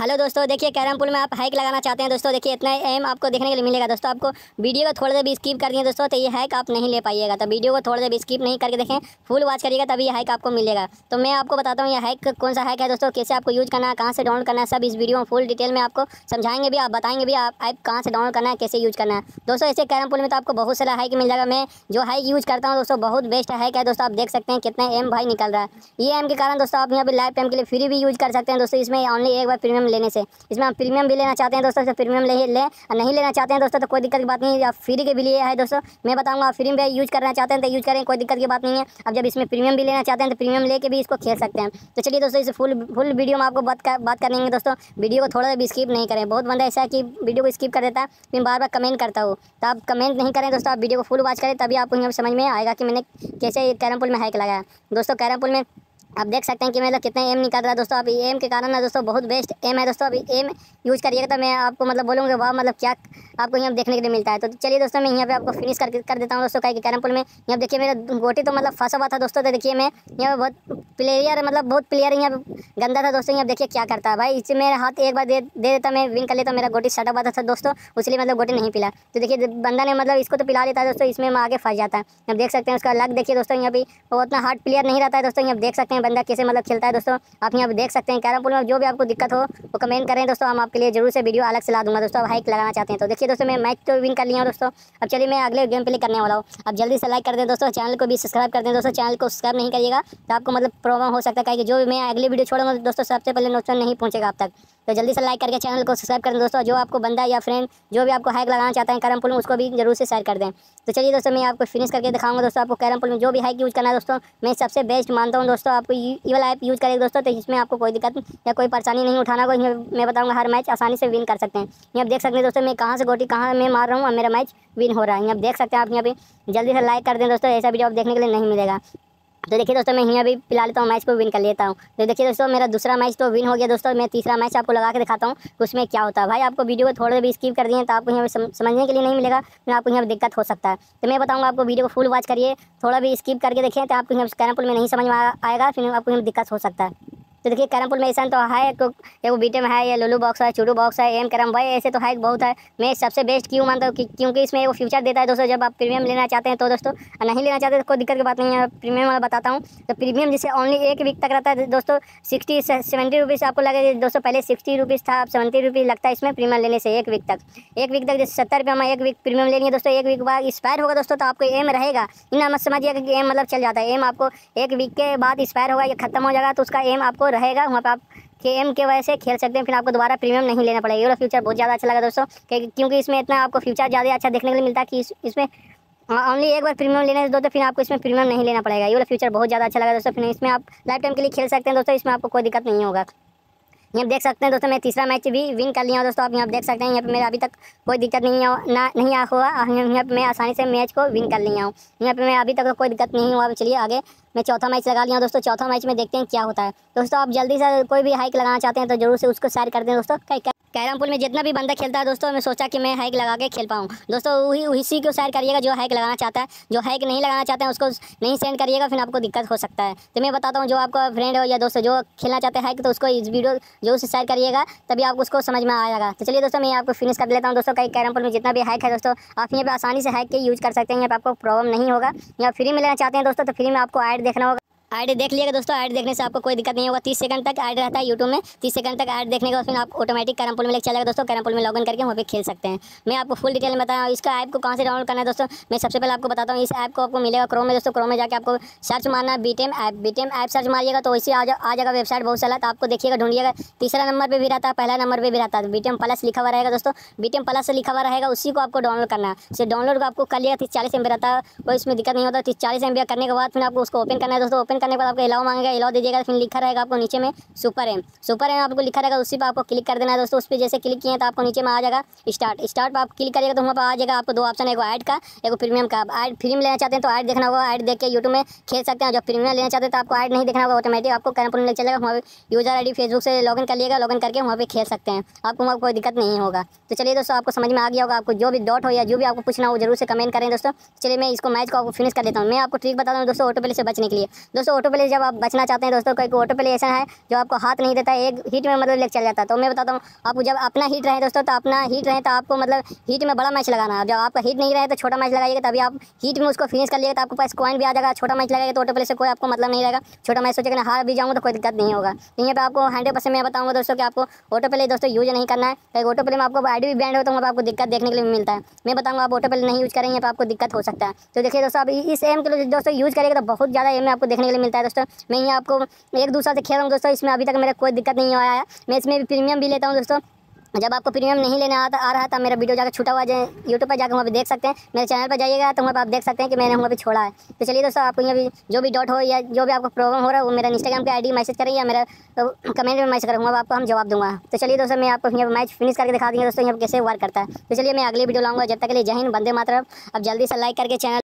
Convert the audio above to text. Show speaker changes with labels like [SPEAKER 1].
[SPEAKER 1] hello दोस्तों देखिए carrom पुल में आप हाइक लगाना चाहते हैं दोस्तों देखिए इतना एम आपको देखने के लिए मिलेगा दोस्तों आपको वीडियो को थोड़ा सा भी स्किप कर दिए दोस्तों तो ये हाइक आप नहीं ले पाइएगा तो वीडियो को थोड़ा सा भी स्किप नहीं करके देखें फुल वॉच करिएगा तभी ये हाइक आपको मिलेगा तो मैं आपको बताता हूँ ये हाइक कौन सा हाइक है दोस्तों कैसे आपको यूज़ करना है कहाँ से डाउनलोड करना है सब इस वीडियो में फुल डिटेल में आपको समझाएंगे भी आप बताएंगे भी आप हाइक कहाँ से डाउनलोड करना है कैसे यूज़ करना है दोस्तों ऐसे कैरम पुल में तो आपको बहुत सारा हाइक मिल जाएगा मैं जो हाइक यूज़ करता हूँ दोस्तों बहुत बेस्ट हाइक है दोस्तों आप देख सकते हैं कितना एम भाई निकल रहा है ये एम के कारण दोस्तों आप यहाँ पर लाइफ टाइम के लिए फ्री भी यूज़ कर सकते हैं दोस्तों इसमें ऑनली एक बार प्रीमियम प्रीमियम लेने से इसमें आप प्रीमियम भी लेना चाहते हैं दोस्तों तो प्रीमियम ले लें और नहीं लेना चाहते हैं दोस्तों तो कोई दिक्कत की बात नहीं है फ्री के भी लिए है दोस्तों मैं बताऊँगा फ्री में यूज़ करना चाहते हैं तो यूज़ करें कोई दिक्कत की बात नहीं है अब जब इसमें प्रीमियम भी लेना चाहते हैं तो प्रीमियम लेके भी इसको खेल सकते हैं तो चलिए दोस्तों इस फुल फुल वीडियो में आपको बात कर, बात करेंगे दोस्तों वीडियो को थोड़ा भी स्किप नहीं करें बहुत बंदा ऐसा है कि वीडियो को स्किप कर देता है फिर बार बार कमेंट करता हो तो आप कमेंट नहीं करें दोस्तों आप वीडियो को फुल वॉच करें तभी आपको यहाँ समझ में आएगा कि मैंने कैसे कैरमपुल में हैक लगाया दोस्तों कैरमपुल में आप देख सकते हैं कि मतलब कितने एम निकल रहा है दोस्तों अभी एम के कारण ना दोस्तों बहुत बेस्ट एम है दोस्तों अभी एम यूज़ करिएगा तो मैं आपको मतलब बोलूँगा वाह मतलब क्या आपको यहाँ देखने के लिए मिलता है तो चलिए दोस्तों मैं यहाँ पे आपको फिनिश कर कर देता हूँ दोस्तों कहीं कि कैरमपुर में यहाँ देखिए मेरा गोटी तो मतलब फंसा हुआ था दोस्तों तो देखिए मैं यहाँ पर बहुत प्लेयर मतलब बहुत प्लेयर यहाँ गंदा था दोस्तों यहाँ देखिए क्या करता है भाई इसे मेरा हाथ एक बार दे दे देता मैं विन कर लेता मेरा गोटी सटा हुआ था दोस्तों इसलिए मतलब गोटी नहीं पिला तो देखिए बंदा ने मतलब इसको तो पिला देता है दोस्तों इसमें आगे फंस जाता है अब देख सकते हैं उसका लग देखिए दोस्तों यहाँ भी वो उतना हार्ड प्लेयर नहीं रहता है दोस्तों यहाँ देख सकते हैं बंदा कैसे मतलब खेलता है दोस्तों आप यहाँ देख सकते हैं कैरम में जो भी आपको दिक्कत हो वो कमेंट करें दोस्तों हम आपके लिए जरूर से वीडियो अलग से ला दूंगा दोस्तों हाइक लगाना चाहते हैं तो देखिए दोस्तों मैं मैच तो विन कर लिया हूँ दोस्तों अब चलिए मैं अगले गेम प्ले करने वाला हूँ अब जल्दी से लाइक कर दें दोस्तों चैनल को भी सब्सक्राइब कर दें दोस्तों चैनल को सब्सक्राइब नहीं करिएगा तो आपको मतलब प्रॉब्लम हो सकता है कि जो भी मैं अगली वीडियो छोड़ूंगा तो दोस्तों सबसे पहले नोटिफिकेशन नहीं पहुँचेगा आप तक तो जल्दी से लाइक करके चैनल को सब्सक्राइब कर दें दोस्तों जो आपको बंदा या फ्रेंड जो भी आपको हैक लगाना चाहता है कैरम पुल में उसको भी जरूर से शेयर कर दें तो चलिए दोस्तों मैं आपको फिनिश करके दिखाऊंगा दोस्तों आपको कैरम पुल में जो भी हैक यूज़ करना है दोस्तों मैं सबसे बेस्ट मानता हूँ दोस्तों आपको ईवल ऐप यूज़ करेगा दोस्तों तो इसमें आपको कोई दिक्कत या कोई परेशानी नहीं उठाना कोई मैं बताऊँगा हर मैच आसानी से विन कर सकते हैं ये आप देख सकते हैं दोस्तों मैं कहाँ से गोटी कहाँ मैं मार रहा हूँ और मेरा मैच विन हो रहा है आप देख सकते हैं आप यहाँ पे जल्दी से लाइक कर दें दोस्तों ऐसा वीडियो आप देखने के लिए नहीं मिलेगा तो देखिए दोस्तों मैं यहाँ भी पिला लेता हूँ मैच को विन कर लेता हूँ तो देखिए दोस्तों मेरा दूसरा मैच तो विन हो गया दोस्तों मैं तीसरा मैच आपको लगा के दिखाता हूँ उसमें क्या होता है भाई आपको वीडियो को थोड़े भी स्किप कर दिए तो आपको यहाँ पर समझने के लिए नहीं मिलेगा फिर आपको यहाँ पर दिक्कत हो सकता है तो मैं बताऊँगा आपको वीडियो को फुल वॉच करिए थोड़ा भी स्किप करके देखें तो आपको यहाँ कैरापुल में नहीं समझ में आएगा फिर आपको यहाँ दिक्कत हो सकता है तो देखिए करमपुल में ऐसा तो है एक बीटे में है ये लुलू बॉक्स है चूडू बॉक्स है एम करम भाई ऐसे तो है बहुत है मैं सबसे बेस्ट क्यों मानता हूँ क्योंकि इसमें वो फ्यूचर देता है दोस्तों जब आप प्रीमियम लेना चाहते हैं तो दोस्तों नहीं लेना चाहते तो कोई दिक्कत की बात नहीं है प्रीमियम वाला बताता हूँ तो प्रीमियम जैसे ओनली एक वीक तक रहता है दोस्तों सिक्सटी सेवेंटी रुपीज़ आपको लगेगा दोस्तों पहले सिक्सटी रुपीज़ था अब सेवेंटी रुपीज़ लगता है इसमें प्रीमियम लेने से एक वीक तक एक वीक तक जैसे सत्तर रुपये हम एक वीक प्रीमियम लेनी है दोस्तों एक वीक बाद एक्सपायर होगा दोस्तों तो आपको एम रहेगा इन्हें मत समझिएगा कि एम मतलब चल जाता है एम आपको एक वीक के बाद एक्सपायर होगा या खत्म हो जाएगा तो उसका एम आपको रहेगा वहाँ पर आप के एम के वैसे से खेल सकते हैं फिर आपको दोबारा प्रीमियम नहीं लेना पड़ेगा यूरो फ्यूचर बहुत ज़्यादा अच्छा लगा दोस्तों क्योंकि इसमें इतना आपको फ्यूचर ज़्यादा अच्छा देखने के लिए मिलता है कि इसमें ओनली हाँ, एक बार प्रीमियम लेने से तो फिर आपको इसमें प्रीमियम नहीं लेना पड़ेगा यूरो फ्यूचर बहुत ज़्यादा अच्छा लगा दोस्तों फिर इसमें आप लाइफ टाइम के लिए खेल सकते हैं दोस्तों इसमें आपको कोई दिक्कत नहीं होगा यहाँ देख सकते हैं दोस्तों मैं तीसरा मैच भी विन कर लिया हूँ दोस्तों आप यहाँ देख सकते हैं यहाँ पे मेरा अभी तक कोई दिक्कत नहीं हो ना नहीं आ हुआ यहाँ पे मैं आसानी से मैच को विन कर लिया हूँ यहाँ पे मैं अभी तक तो कोई दिक्कत नहीं हुआ चलिए आगे मैं चौथा मैच लगा लिया हूँ दोस्तों चौथा मैच में देखते हैं क्या होता है दोस्तों आप जल्दी से कोई भी हाइक लगाना चाहते हैं तो जरूर से उसको शेयर कर दें दोस्तों कैरम पुल में जितना भी बंदा खेलता है दोस्तों मैं सोचा कि मैं हैक लगा के खेल पाऊँ दोस्तों वही उसी को शायर करिएगा जो हैक लगाना चाहता है जो हैक नहीं लगाना चाहते हैं उसको नहीं सेंड करिएगा फिर आपको दिक्कत हो सकता है तो मैं बताता हूँ जो आपका फ्रेंड हो या दोस्तों जो खेलना चाहते हैं हैक तो उसको इस वीडियो जो उस शेयर करिएगा तभी आपको उसको समझ में आएगा तो चलिए दोस्तों मैं आपको फिनिश कर लेता हूँ दोस्तों कई कैरम पुल में जितना भी हैक है दोस्तों आप यहाँ पर आसानी से हैक के यूज़ कर सकते हैं यहाँ पर आपको प्रॉब्लम नहीं होगा या फ्री में लेना चाहते हैं दोस्तों तो फ्री में आपको ऐड देखना होगा ऐड देख लिएगा दोस्तों ऐड देखने से आपको कोई दिक्कत नहीं होगा तीस सेकंड तक ऐड रहता है यूट्यूब में तीस सेकंड तक ऐड देखने के बाद फिर आप ऑटोमेटिक कैरम पुल में लेकर चलेगा दोस्तों कैरम पुल में लॉगिन करके वहाँ पे खेल सकते हैं मैं आपको फुल डिटेल में बताया हूँ इसका ऐप को कहाँ से डाउनलोड करना है दोस्तों मैं सबसे पहले आपको बताता हूँ इस ऐप को आपको मिलेगा क्रो में दोस्तों क्रो में जाकर आपको सर्च मारना है बीटेम ऐप बीटेम ऐप सर्च मारिएगा तो वैसे आ जाएगा वेबसाइट बहुत सारा तो आपको देखिएगा ढूंढिएगा तीसरा नंबर पर भी रहता है पहला नंबर पर भी रहता है बीटेम प्लस लिखा हुआ रहेगा दोस्तों बीटेम प्लस लिखा हुआ रहेगा उसी को आपको डाउनलोड करना है सिर्फ डाउनलोड आपको कर लिया तीस चालीस एम रहता है कोई इसमें दिक्कत नहीं होता तीस चालीस एम करने के बाद फिर आपको उसको ओपन करना है दोस्तों ओपन ओपन करने के बाद आपको एलाव मांगेगा एलाव दीजिएगा फिर लिखा रहेगा आपको नीचे में सुपर एम सुपर एम आपको लिखा रहेगा उसी पर आपको क्लिक कर देना है दोस्तों उस पर जैसे क्लिक किए तो आपको नीचे में आ जाएगा स्टार्ट स्टार्ट पर आप क्लिक करिएगा तो वहाँ पर आ जाएगा आपको दो ऑप्शन है एक ऐड का एक प्रीमियम का एड फिल्म लेना चाहते हैं तो ऐड देखना होगा ऐड देख के यूट्यूब में खेल सकते हैं जब प्रीमियम लेना चाहते हैं तो आपको ऐड नहीं देखना होगा ऑटोमेटिक आपको करना चलेगा वहाँ पर यूजर आई फेसबुक से इन कर लिएगा इन करके वहाँ पर खेल सकते हैं आपको वहाँ कोई दिक्कत नहीं होगा तो चलिए दोस्तों आपको समझ में आ गया होगा आपको जो भी डॉट हो या जो भी आपको पूछना हो जरूर से कमेंट करें दोस्तों चलिए मैं इसको मैच को आपको फिनिश कर देता हूँ मैं आपको ट्रिक बता दूँ दोस्तों ऑटो पहले से बचने के लिए दोस्तों दोस्तों ऑटो प्ले जब आप बचना चाहते हैं दोस्तों कोई ऑटो प्ले ऐसा है जो आपको हाथ नहीं देता एक हीट में मतलब लेकर चल जाता है तो मैं बताता हूँ आप जब अपना हीट रहे दोस्तों तो अपना हीट रहे तो आपको मतलब हीट में बड़ा मैच लगाना है जब आपका हीट नहीं रहे तो छोटा मैच लगाइएगा तभी आप हीट में उसको फिनिश कर लिएगा तो आपके पास कॉइन भी आ जाएगा छोटा मैच लगाएगा तो ऑटो प्ले से कोई आपको मतलब नहीं रहेगा छोटा मैच सोचेगा हार भी जाऊँगा तो कोई दिक्कत नहीं होगा तो यहाँ पर आपको हंड्रेड परसेंट मैं बताऊँगा दोस्तों कि आपको ऑटो प्ले दोस्तों यूज नहीं करना है कहीं ऑटो प्ले में आपको आई भी बैंड हो तो वहाँ आपको दिक्कत देखने के लिए मिलता है मैं बताऊँगा आप ऑटो प्ले नहीं यूज करेंगे तो आपको दिक्कत हो सकता है तो देखिए दोस्तों आप इस एम के लिए दोस्तों यूज करेगा तो बहुत ज़्यादा एम आपको देखने के वाले मिलता है दोस्तों मैं ही आपको एक दूसरा से खेल रहा हूँ दोस्तों इसमें अभी तक मेरा कोई दिक्कत नहीं आया है मैं इसमें भी प्रीमियम भी लेता हूँ दोस्तों जब आपको प्रीमियम नहीं लेने आता आ रहा था मेरा वीडियो जाकर छूटा हुआ है यूट्यूब पर जाकर वहाँ पे देख सकते हैं मेरे चैनल पर जाइएगा तो वहाँ पर आप देख सकते हैं कि मैंने वहाँ पे छोड़ा है तो चलिए दोस्तों आपको यहाँ भी जो भी डॉट हो या जो भी आपको प्रॉब्लम हो रहा है वो मेरा इंस्टाग्राम पर आई मैसेज करें या मेरा तो कमेंट में मैसेज करूँगा आपको हम जवाब दूँगा तो चलिए दोस्तों मैं आपको यहाँ मैच फिनिश करके दिखा दूँगा दोस्तों यहाँ कैसे वर्क करता है तो चलिए मैं अगली वीडियो लाऊंगा जब तक के लिए जहन बंदे मात्र अब जल्दी से लाइक करके चैनल